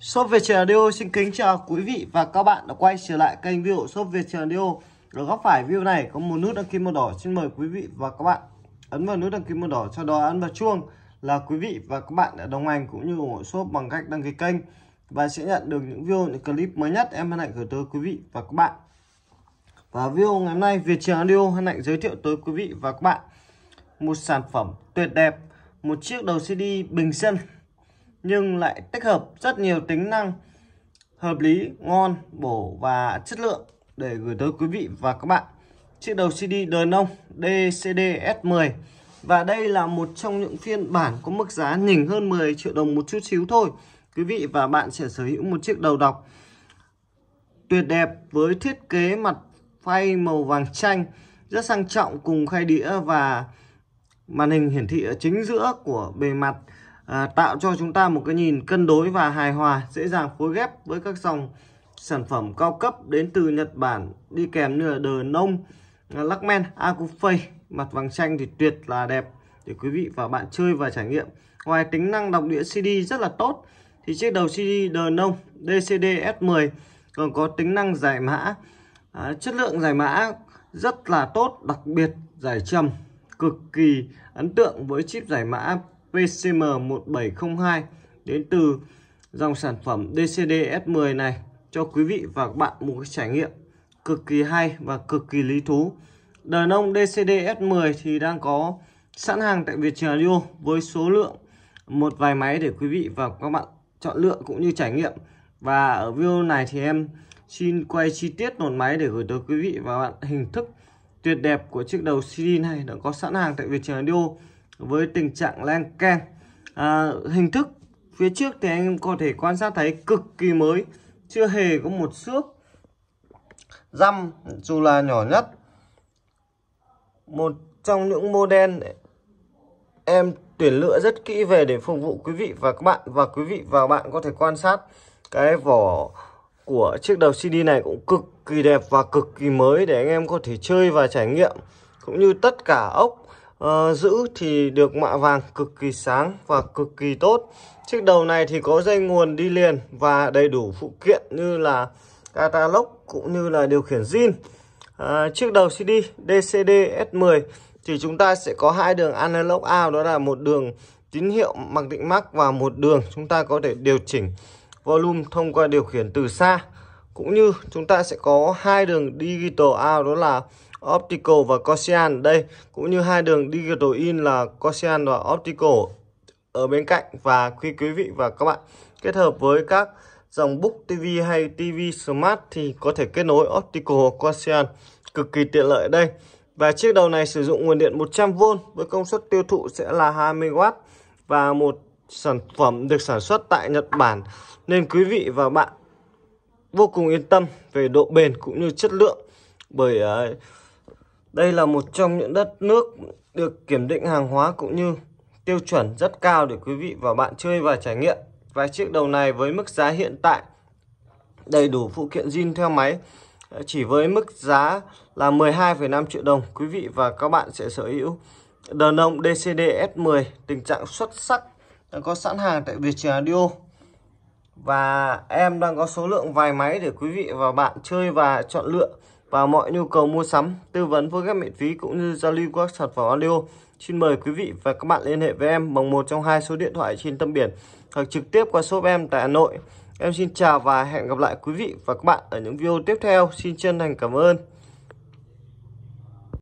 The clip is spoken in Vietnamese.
Shop Việt Radio xin kính chào quý vị và các bạn đã quay trở lại kênh view Shop Việt Radio. Ở góc phải view này có một nút đăng ký màu đỏ, xin mời quý vị và các bạn ấn vào nút đăng ký màu đỏ, sau đó ấn vào chuông là quý vị và các bạn đã đồng hành cũng như ủng hộ shop bằng cách đăng ký kênh và sẽ nhận được những video những clip mới nhất em hân hạnh gửi tới quý vị và các bạn. Và video ngày hôm nay Việt Radio hân hạnh giới thiệu tới quý vị và các bạn một sản phẩm tuyệt đẹp, một chiếc đầu CD bình dân nhưng lại tích hợp rất nhiều tính năng hợp lý, ngon, bổ và chất lượng để gửi tới quý vị và các bạn. Chiếc đầu CD đời nông DCD S10 và đây là một trong những phiên bản có mức giá nhỉnh hơn 10 triệu đồng một chút xíu thôi. Quý vị và bạn sẽ sở hữu một chiếc đầu đọc tuyệt đẹp với thiết kế mặt phay màu vàng chanh rất sang trọng cùng khay đĩa và màn hình hiển thị ở chính giữa của bề mặt à, tạo cho chúng ta một cái nhìn cân đối và hài hòa dễ dàng phối ghép với các dòng sản phẩm cao cấp đến từ Nhật Bản đi kèm như là đờ nông à, lắc men Acufei mặt vàng xanh thì tuyệt là đẹp để quý vị và bạn chơi và trải nghiệm ngoài tính năng đọc đĩa CD rất là tốt thì chiếc đầu CD đờ nông DCD S10 còn có tính năng giải mã à, chất lượng giải mã rất là tốt đặc biệt giải trầm cực kỳ ấn tượng với chip giải mã PCM1702 đến từ dòng sản phẩm DCD S10 này cho quý vị và các bạn một cái trải nghiệm cực kỳ hay và cực kỳ lý thú. Đời nông DCD S10 thì đang có sẵn hàng tại Việt Radio với số lượng một vài máy để quý vị và các bạn chọn lựa cũng như trải nghiệm. Và ở video này thì em xin quay chi tiết một máy để gửi tới quý vị và bạn hình thức tuyệt đẹp của chiếc đầu CD này đã có sẵn hàng tại Việt Radio với tình trạng lan can à, hình thức phía trước thì anh em có thể quan sát thấy cực kỳ mới chưa hề có một xước răm dù là nhỏ nhất một trong những model em tuyển lựa rất kỹ về để phục vụ quý vị và các bạn và quý vị và bạn có thể quan sát cái vỏ của chiếc đầu CD này cũng cực kỳ đẹp và cực kỳ mới để anh em có thể chơi và trải nghiệm cũng như tất cả ốc uh, giữ thì được mạ vàng cực kỳ sáng và cực kỳ tốt chiếc đầu này thì có dây nguồn đi liền và đầy đủ phụ kiện như là catalog cũng như là điều khiển zin uh, chiếc đầu CD DCD S10 thì chúng ta sẽ có hai đường analog out đó là một đường tín hiệu mặc định mắc và một đường chúng ta có thể điều chỉnh volume thông qua điều khiển từ xa cũng như chúng ta sẽ có hai đường digital out đó là Optical và Cosian đây cũng như hai đường Digital In là Cosian và Optical ở bên cạnh và khi quý vị và các bạn kết hợp với các dòng Book TV hay TV Smart thì có thể kết nối Optical Cosian cực kỳ tiện lợi đây và chiếc đầu này sử dụng nguồn điện 100V với công suất tiêu thụ sẽ là 20W và một sản phẩm được sản xuất tại Nhật Bản nên quý vị và bạn vô cùng yên tâm về độ bền cũng như chất lượng bởi uh, đây là một trong những đất nước được kiểm định hàng hóa cũng như tiêu chuẩn rất cao để quý vị và bạn chơi và trải nghiệm. vài chiếc đầu này với mức giá hiện tại đầy đủ phụ kiện zin theo máy ờ, chỉ với mức giá là 12,5 triệu đồng quý vị và các bạn sẽ sở hữu đờn ông DCD S10 tình trạng xuất sắc đang có sẵn hàng tại Vietjet Audio và em đang có số lượng vài máy để quý vị và bạn chơi và chọn lựa và mọi nhu cầu mua sắm, tư vấn với các miễn phí cũng như giao lưu các sản phẩm audio. Xin mời quý vị và các bạn liên hệ với em bằng một trong hai số điện thoại trên tâm biển hoặc trực tiếp qua shop em tại Hà Nội. Em xin chào và hẹn gặp lại quý vị và các bạn ở những video tiếp theo. Xin chân thành cảm ơn.